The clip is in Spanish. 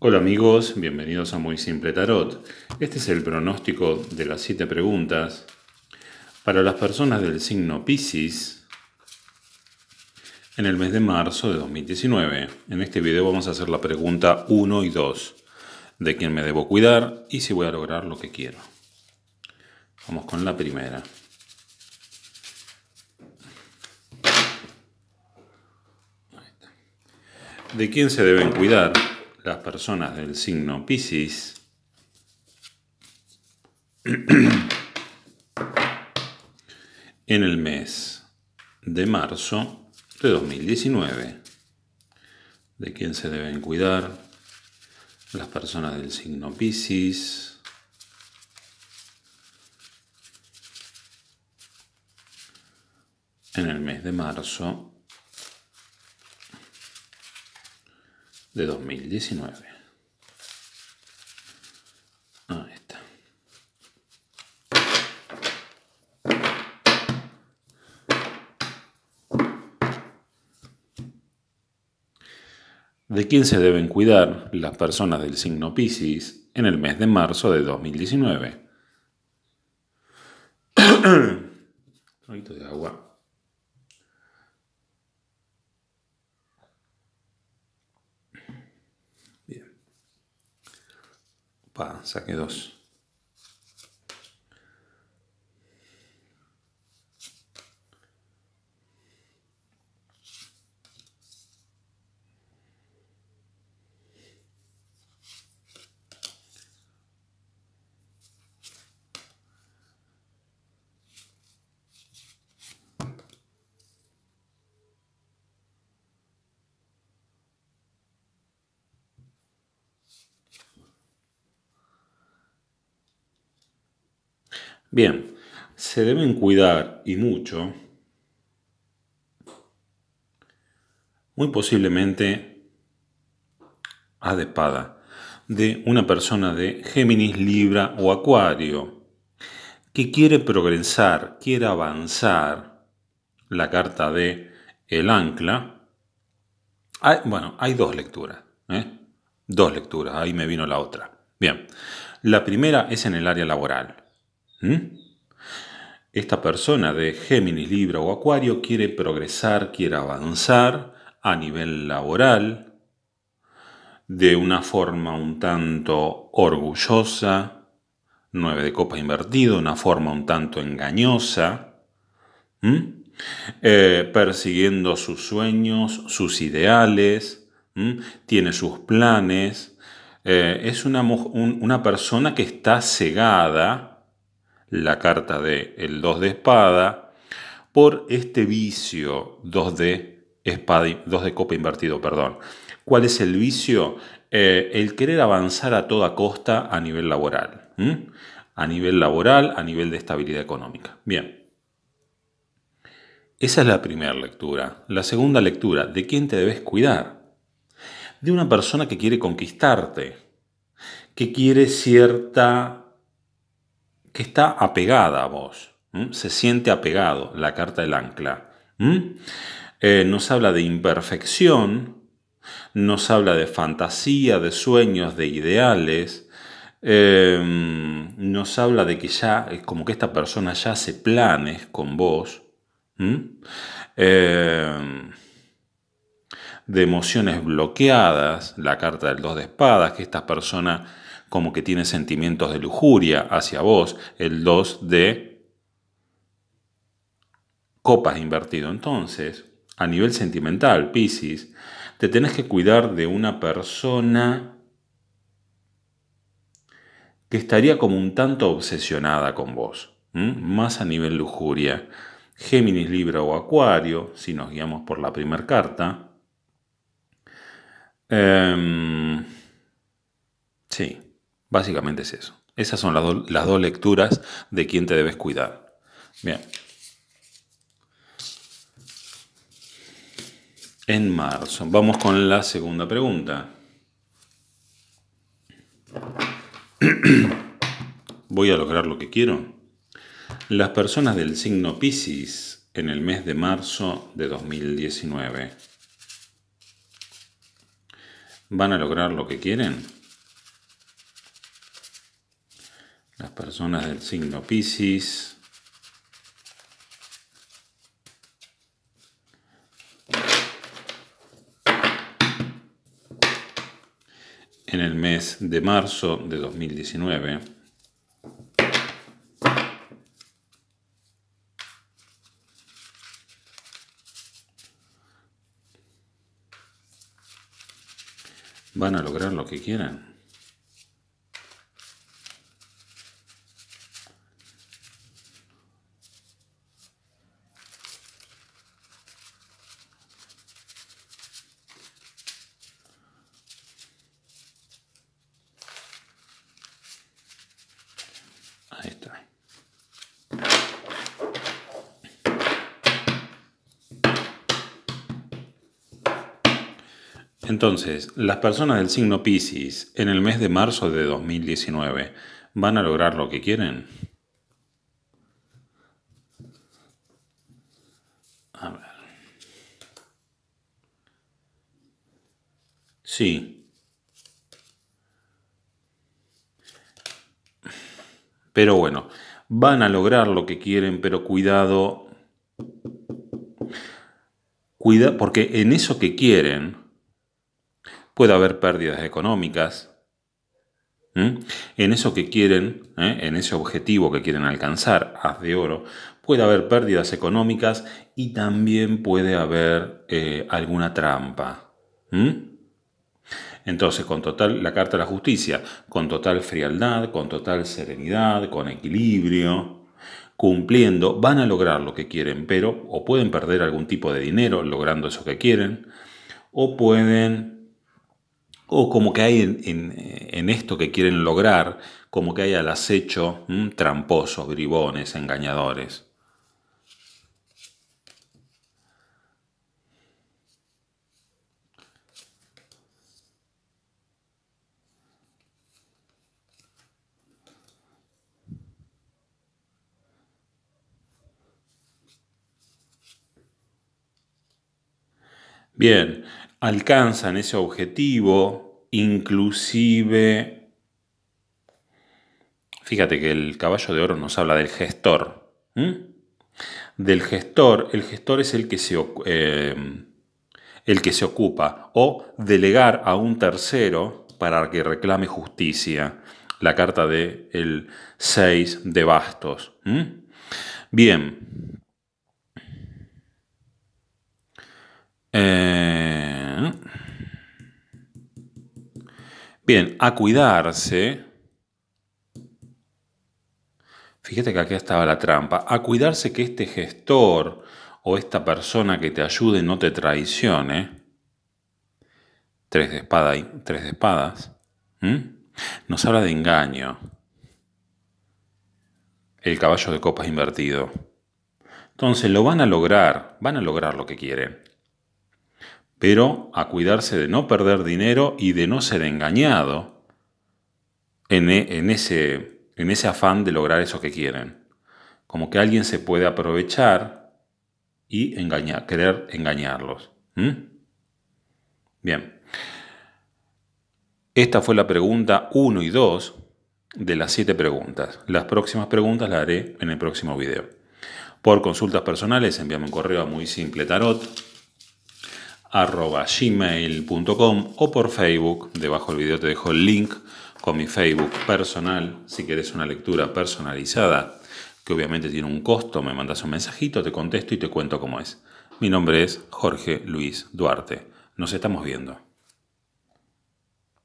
Hola amigos, bienvenidos a Muy Simple Tarot. Este es el pronóstico de las 7 preguntas para las personas del signo Pisces en el mes de marzo de 2019. En este video vamos a hacer la pregunta 1 y 2 de quién me debo cuidar y si voy a lograr lo que quiero. Vamos con la primera. ¿De quién se deben cuidar? las personas del signo Piscis en el mes de marzo de 2019. ¿De quién se deben cuidar? Las personas del signo Piscis. En el mes de marzo de 2019. Ahí está. ¿De quién se deben cuidar las personas del signo Piscis en el mes de marzo de 2019? Un poquito de agua. Pa, saqué dos. Bien, se deben cuidar y mucho, muy posiblemente A de espada, de una persona de Géminis, Libra o Acuario, que quiere progresar, quiere avanzar, la carta de el ancla, bueno, hay dos lecturas, ¿eh? dos lecturas, ahí me vino la otra. Bien, la primera es en el área laboral ¿Mm? Esta persona de Géminis, Libra o Acuario quiere progresar, quiere avanzar a nivel laboral de una forma un tanto orgullosa, nueve de copa invertido, una forma un tanto engañosa, ¿Mm? eh, persiguiendo sus sueños, sus ideales, ¿Mm? tiene sus planes, eh, es una, una persona que está cegada, la carta de el 2 de espada por este vicio 2 de espada, de copa invertido, perdón. ¿Cuál es el vicio? Eh, el querer avanzar a toda costa a nivel laboral. A nivel laboral, a nivel de estabilidad económica. Bien. Esa es la primera lectura. La segunda lectura, ¿de quién te debes cuidar? De una persona que quiere conquistarte, que quiere cierta que está apegada a vos. Se siente apegado la carta del ancla. Eh, nos habla de imperfección, nos habla de fantasía, de sueños, de ideales. Em, nos habla de que ya, eh, como que esta persona ya hace planes con vos. Em, de emociones bloqueadas, la carta del dos de espadas, que esta persona como que tiene sentimientos de lujuria hacia vos, el 2 de copas invertido. Entonces, a nivel sentimental, Piscis, te tenés que cuidar de una persona que estaría como un tanto obsesionada con vos, más a nivel lujuria. Géminis, Libra o Acuario, si nos guiamos por la primera carta. Em, sí. Básicamente es eso. Esas son las, dos lecturas de quién te debes cuidar. Bien. En marzo. Vamos con la segunda pregunta. ¿Voy a lograr lo que quiero? Las personas del signo Pisces en el mes de marzo de 2019. ¿Van a lograr lo que quieren? las personas del signo Pisces. en el mes de marzo de 2019. Van a lograr lo que quieran. Entonces, las personas del signo Pisces en el mes de marzo de 2019 van a lograr lo que quieren. A ver. Sí. Pero bueno, van a lograr lo que quieren, pero cuidado. Cuida, porque en eso que quieren, puede haber pérdidas económicas, en eso que quieren, ¿eh? en ese objetivo que quieren alcanzar, haz de oro, puede haber pérdidas económicas y también puede haber eh, alguna trampa. Entonces, con total, la carta de la justicia, con total frialdad, con total serenidad, con equilibrio, cumpliendo, van a lograr lo que quieren, pero o pueden perder algún tipo de dinero logrando eso que quieren, o pueden o como que hay en, esto que quieren lograr, como que hay al acecho tramposos, bribones, engañadores. Bien, alcanzan ese objetivo, inclusive... Fíjate que el caballo de oro nos habla del gestor. Del gestor, el gestor es el que se... Em, el que se ocupa, o delegar a un tercero para que reclame justicia. La carta del de 6 de bastos. Bien, Eh, bien, a cuidarse. Fíjate que aquí estaba la trampa. A cuidarse que este gestor o esta persona que te ayude no te traicione. Tres de espada y tres de espadas. ¿Mm? Nos habla de engaño. El caballo de copas invertido. Entonces lo van a lograr, van a lograr lo que quieren pero a cuidarse de no perder dinero y de no ser engañado e, en, ese, afán de lograr eso que quieren. Como que alguien se puede aprovechar y querer engañarlos. Bien. Esta fue la pregunta 1 y 2 de las 7 preguntas. Las próximas preguntas las haré en el próximo video. Por consultas personales, envíame un correo a muy simple tarot arroba gmail.com o por Facebook. Debajo del video te dejo el link con mi Facebook personal. Si querés una lectura personalizada, que obviamente tiene un costo, me mandas un mensajito, te contesto y te cuento cómo es. Mi nombre es Jorge Luis Duarte. Nos estamos viendo.